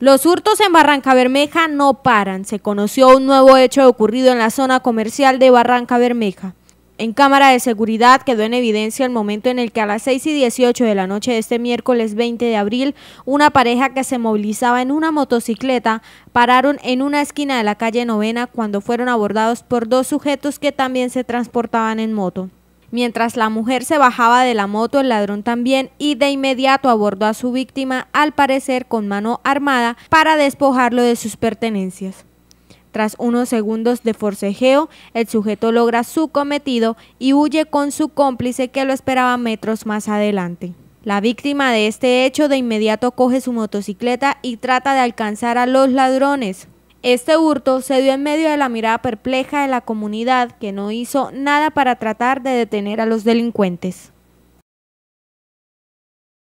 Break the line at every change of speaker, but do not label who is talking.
Los hurtos en Barranca Bermeja no paran. Se conoció un nuevo hecho ocurrido en la zona comercial de Barranca Bermeja. En cámara de seguridad quedó en evidencia el momento en el que a las 6 y 18 de la noche de este miércoles 20 de abril, una pareja que se movilizaba en una motocicleta pararon en una esquina de la calle Novena cuando fueron abordados por dos sujetos que también se transportaban en moto. Mientras la mujer se bajaba de la moto, el ladrón también y de inmediato abordó a su víctima, al parecer con mano armada, para despojarlo de sus pertenencias. Tras unos segundos de forcejeo, el sujeto logra su cometido y huye con su cómplice que lo esperaba metros más adelante. La víctima de este hecho de inmediato coge su motocicleta y trata de alcanzar a los ladrones, este hurto se dio en medio de la mirada perpleja de la comunidad que no hizo nada para tratar de detener a los delincuentes.